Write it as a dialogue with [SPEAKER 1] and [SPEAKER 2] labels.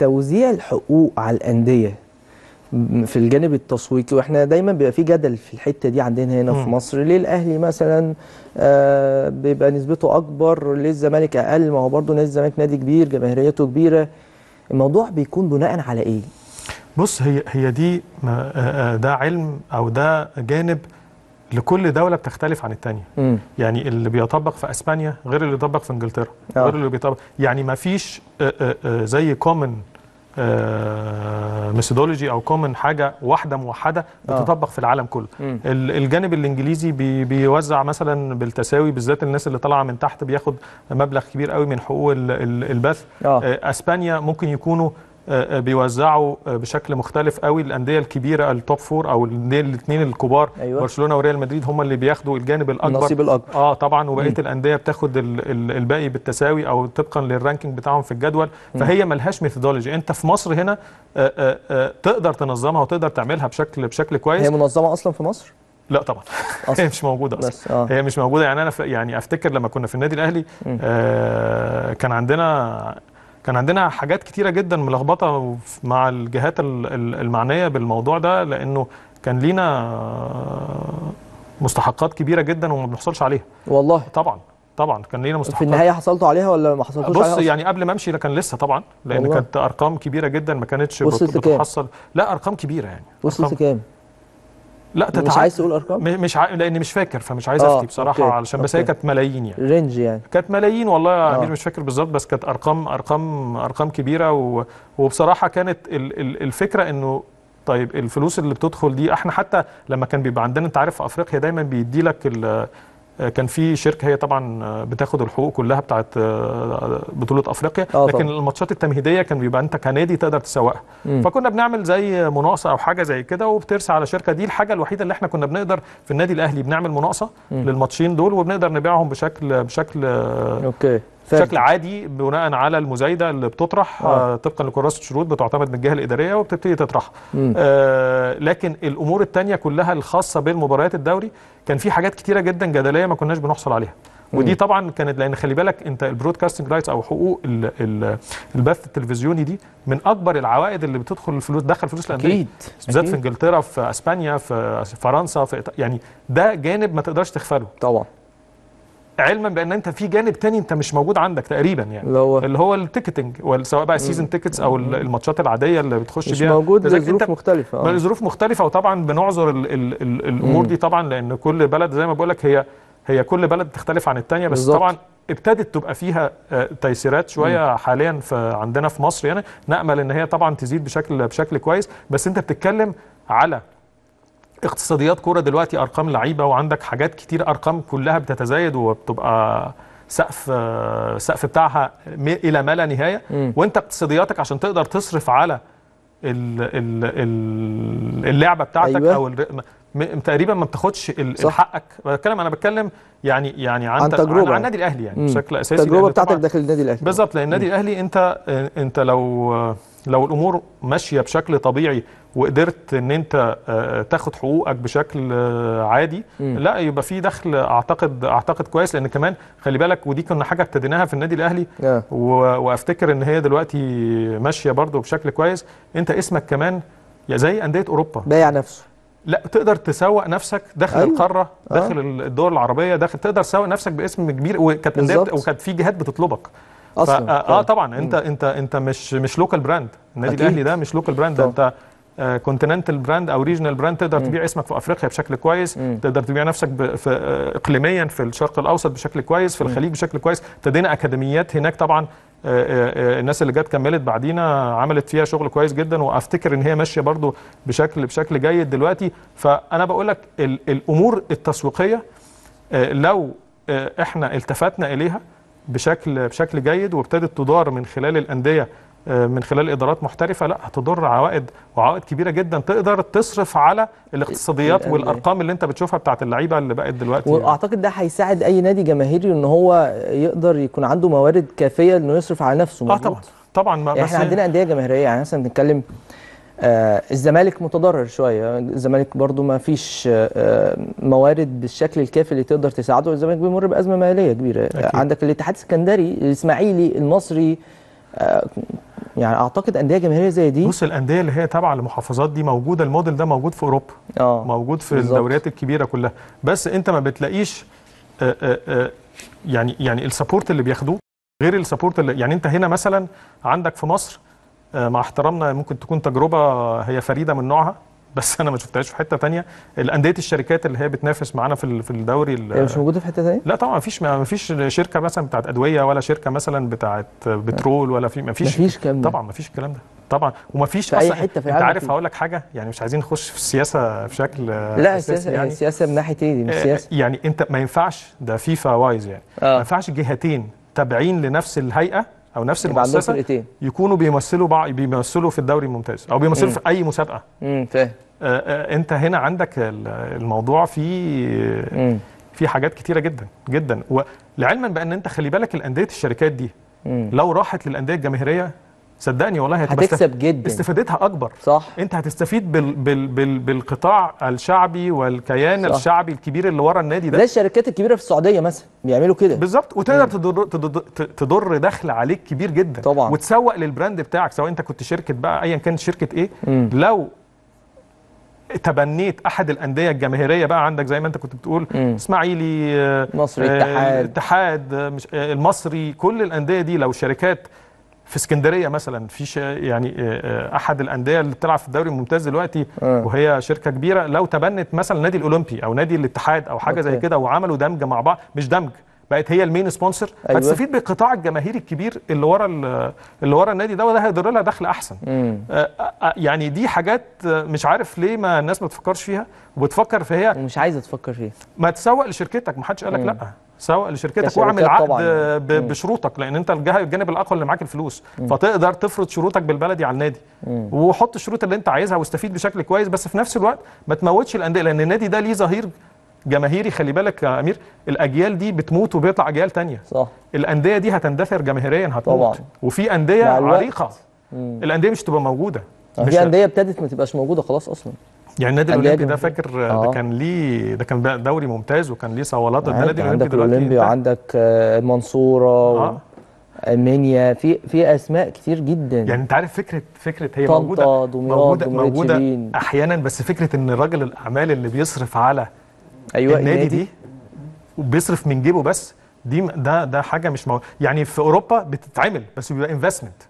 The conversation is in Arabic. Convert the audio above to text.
[SPEAKER 1] توزيع الحقوق على الانديه في الجانب التسويقي واحنا دايما بيبقى في جدل في الحته دي عندنا هنا م. في مصر ليه الاهلي مثلا آه بيبقى نسبته اكبر ليه الزمالك اقل ما هو برضه نادي الزمالك نادي كبير جماهيريته كبيره الموضوع بيكون بناء على
[SPEAKER 2] ايه بص هي هي دي آه، آه، ده علم او ده جانب لكل دوله بتختلف عن الثانيه يعني اللي بيطبق في اسبانيا غير اللي بيطبق في انجلترا آه. غير اللي بيطبق يعني ما فيش زي كومن ميثودولوجي آه، او كومن حاجه واحده موحده آه. بتطبق في العالم كله الجانب الانجليزي بي بيوزع مثلا بالتساوي بالذات الناس اللي طالعه من تحت بياخد مبلغ كبير قوي من حقوق البث آه. اسبانيا ممكن يكونوا آه، آه، بيوزعوا آه، بشكل مختلف قوي الانديه الكبيره التوب فور او الاثنين الكبار أيوة. برشلونه وريال مدريد هم اللي بياخدوا الجانب الاكبر النصيب الاكبر اه طبعا وبقيه الانديه بتاخد الباقي بالتساوي او طبقا للرانكينج بتاعهم في الجدول فهي ملهاش ميثودولوجي انت في مصر هنا آآ آآ تقدر تنظمها وتقدر تعملها بشكل بشكل كويس هي منظمه اصلا في مصر لا طبعا هي مش موجوده اصلا بس آه. هي مش موجوده يعني انا يعني افتكر لما كنا في النادي الاهلي آه كان عندنا كان عندنا حاجات كتيرة جدا ملخبطة مع الجهات المعنية بالموضوع ده لأنه كان لينا مستحقات كبيرة جدا وما بنحصلش عليها والله طبعا طبعا كان لينا مستحقات في النهايه
[SPEAKER 1] حصلتوا عليها ولا ما حصلتوش بص عليها بص
[SPEAKER 2] يعني قبل ما امشي كان لسه طبعا لان والله. كانت ارقام كبيره جدا ما كانتش بتحصل لا ارقام كبيره يعني وصلت لكام لا تتع... مش عايز تقول ارقام مش ع... لان مش فاكر فمش عايز افتي آه، بصراحه أوكي. علشان بس هي كانت
[SPEAKER 1] ملايين يعني رينج يعني
[SPEAKER 2] كانت ملايين والله يا آه. امير مش فاكر بالظبط بس كانت ارقام ارقام ارقام كبيره و... وبصراحه كانت ال... ال... الفكره انه طيب الفلوس اللي بتدخل دي احنا حتى لما كان بيبقى عندنا انت عارف في افريقيا دايما بيدي لك آه، كان في شركه هي طبعا آه، بتاخد الحقوق كلها بتاعه آه، بطوله افريقيا آه لكن طبعا. الماتشات التمهيديه كان بيبقى انت كنادي تقدر تسوقها فكنا بنعمل زي مناقصه او حاجه زي كده وبترسى على الشركه دي الحاجه الوحيده اللي احنا كنا بنقدر في النادي الاهلي بنعمل مناقصه للماتشين دول وبنقدر نبيعهم بشكل بشكل اوكي بشكل عادي بناء على المزايده اللي بتطرح آه. آه. طبقا لكراسه الشروط بتعتمد من الجهه الاداريه وبتبتدي تطرحها آه لكن الامور الثانيه كلها الخاصه بالمباريات الدوري كان في حاجات كثيره جدا جدليه ما كناش بنحصل عليها ودي طبعا كانت لان خلي بالك انت البرودكاستنج رايتس او حقوق الـ الـ البث التلفزيوني دي من اكبر العوائد اللي بتدخل الفلوس دخل فلوس الانديه اكيد بالذات في انجلترا في اسبانيا في فرنسا في يعني ده جانب ما تقدرش تغفله طبعا علما بان انت في جانب تاني انت مش موجود عندك تقريبا يعني اللي هو اللي هو التيكتنج سواء بقى السيزون تيكتس او الماتشات العاديه اللي بتخش مش بيها مش موجود لظروف
[SPEAKER 1] مختلفه اه
[SPEAKER 2] ظروف مختلفه وطبعا بنعذر ال ال ال الامور دي طبعا لان كل بلد زي ما بقول لك هي هي كل بلد بتختلف عن الثانيه بس بالزبط. طبعا ابتدت تبقى فيها آه، تيسيرات شويه حاليا في عندنا في مصر يعني نامل ان هي طبعا تزيد بشكل بشكل كويس بس انت بتتكلم على اقتصاديات كوره دلوقتي ارقام لعيبه وعندك حاجات كتير ارقام كلها بتتزايد وبتبقى سقف السقف بتاعها الى ما لا نهايه وانت اقتصادياتك عشان تقدر تصرف على اللعبه بتاعتك أيوة. او تقريبا ما بتاخدش حقك بتكلم انا بتكلم يعني يعني عن, عن تجربه عن, عن النادي الاهلي يعني مم. بشكل اساسي التجربه بتاعتك داخل النادي الاهلي بالظبط لان النادي الاهلي انت انت لو لو الامور ماشيه بشكل طبيعي وقدرت ان انت آه، تاخد حقوقك بشكل آه، عادي م. لا يبقى في دخل اعتقد اعتقد كويس لان كمان خلي بالك ودي كنا حاجه ابتديناها في النادي الاهلي yeah. وافتكر ان هي دلوقتي ماشيه برده بشكل كويس انت اسمك كمان يا زي انديه اوروبا بايع نفسه لا تقدر تسوق نفسك داخل أيوة. القاره آه. داخل آه. الدول العربيه داخل تقدر تسوق نفسك باسم كبير وكانت وكانت في جهات بتطلبك اصلا اه, آه، طيب. طبعا انت انت انت مش مش لوكال براند النادي الاهلي ده مش لوكال براند ده انت كونتيننتال براند او ريجنال براند تقدر تبيع اسمك في افريقيا بشكل كويس مم. تقدر تبيع نفسك في آه، اقليميا في الشرق الاوسط بشكل كويس في الخليج بشكل كويس ابتدينا اكاديميات هناك طبعا آه، الناس اللي جت كملت بعدينا عملت فيها شغل كويس جدا وافتكر ان هي ماشيه برضو بشكل بشكل جيد دلوقتي فانا بقول لك الامور التسويقيه لو احنا التفتنا اليها بشكل بشكل جيد وابتدت تدار من خلال الانديه آه، من خلال ادارات محترفه لا هتضر عوائد وعوائد كبيره جدا تقدر تصرف على الاقتصاديات والارقام اللي انت بتشوفها بتاعت اللعيبه اللي بقت دلوقتي واعتقد
[SPEAKER 1] ده هيساعد اي نادي جماهيري ان هو يقدر يكون عنده موارد كافيه انه يصرف على نفسه آه طبعا
[SPEAKER 2] طبعا ما يعني بس احنا عندنا
[SPEAKER 1] انديه جماهيريه يعني مثلا بنتكلم آه الزمالك متضرر شويه الزمالك برضو ما فيش آه،, آه موارد بالشكل الكافي اللي تقدر تساعده الزمالك بيمر بازمه ماليه كبيره أكيد. عندك الاتحاد السكندري الاسماعيلي المصري آه يعني اعتقد
[SPEAKER 2] انديه جماهيريه زي دي بص الانديه اللي هي تابعه لمحافظات دي موجوده الموديل ده موجود في اوروبا آه. موجود في بالزبط. الدوريات الكبيره كلها بس انت ما بتلاقيش آآ آه، آآ آه، يعني يعني السبورت اللي بياخدوه غير السبورت اللي يعني انت هنا مثلا عندك في مصر آه، مع احترامنا ممكن تكون تجربه هي فريده من نوعها بس انا ما شفتهاش في حته تانية الانديه الشركات اللي هي بتنافس معانا في في الدوري هي مش موجوده في حته تانية لا طبعا مفيش مفيش شركه مثلا بتاعت ادويه ولا شركه مثلا بتاعت بترول ولا في مفيش مفيش الكلام ده طبعا مفيش الكلام ده طبعا ومفيش في اي حته في العالم انت عارف هقول لك حاجه يعني مش عايزين نخش في السياسه بشكل لا السياسه آه، يعني السياسه من ناحيه ايه دي مش آه، سياسه يعني انت ما ينفعش ده فيفا وايز يعني آه. ما ينفعش جهتين تابعين لنفس الهيئه او نفس المؤسسه يكونوا بيمثلوا بعض بيمثلوا في الدوري الممتاز او بيمثلوا مم. في اي مسابقه امم فاهم آه، آه، انت هنا عندك الموضوع في في حاجات كتيره جدا جدا ولعلما بان انت خلي بالك الانديه الشركات دي مم. لو راحت للانديه الجماهيريه صدقني والله هتبقى هتكسب جدا استفادتها اكبر صح انت هتستفيد بال بال بال بالقطاع الشعبي والكيان صح. الشعبي الكبير اللي ورا النادي ده زي الشركات الكبيره في السعوديه مثلا بيعملوا كده بالظبط وتقدر تضر, تضر تضر دخل عليك كبير جدا طبعا وتسوق للبراند بتاعك سواء انت كنت شركه بقى ايا كانت شركه ايه مم. لو تبنيت احد الانديه الجماهيريه بقى عندك زي ما انت كنت بتقول اسماعيلي مصري اتحاد الاتحاد آه، الاتحاد مش آه، المصري كل الانديه دي لو شركات في اسكندريه مثلا في يعني احد الانديه اللي بتلعب في الدوري الممتاز دلوقتي آه. وهي شركه كبيره لو تبنت مثلا نادي الاولمبي او نادي الاتحاد او حاجه أوكي. زي كده وعملوا دمج مع بعض مش دمج بقت هي المين سبونسر أيوة. هتستفيد بالقطاع الجماهيري الكبير اللي ورا اللي ورا النادي ده وده هيضر لها دخل احسن آه يعني دي حاجات مش عارف ليه ما الناس ما تفكرش فيها وبتفكر فيها مش عايزه تفكر فيها ما تسوق لشركتك ما حدش قال لك لا سواء لشركتك واعمل عقد طبعاً. بشروطك لان انت الجانب الاقوى اللي معاك الفلوس مم. فتقدر تفرض شروطك بالبلدي على النادي مم. وحط الشروط اللي انت عايزها واستفيد بشكل كويس بس في نفس الوقت ما تموتش الانديه لان النادي ده ليه ظهير جماهيري خلي بالك يا امير الاجيال دي بتموت وبيطلع اجيال ثانيه صح الانديه دي هتندثر جماهيريا هتموت طبعا. وفي انديه عريقه الانديه مش تبقى موجوده في انديه
[SPEAKER 1] ابتدت ما تبقاش موجوده خلاص اصلا
[SPEAKER 2] يعني النادي الاولمبي ده فاكر آه. ده كان ليه ده كان دوري ممتاز وكان ليه صوالات ده النادي الاولمبي دلوقتي الاولمبي وعندك آه،
[SPEAKER 1] المنصوره آه. المنيا في في اسماء كتير جدا يعني انت
[SPEAKER 2] عارف فكره فكره هي موجوده دمياط موجوده موجوده احيانا بس فكره ان راجل الاعمال اللي بيصرف على ايوه النادي, النادي دي وبيصرف من جيبه بس دي ده ده حاجه مش مو... يعني في اوروبا بتتعمل بس بيبقى انفستمنت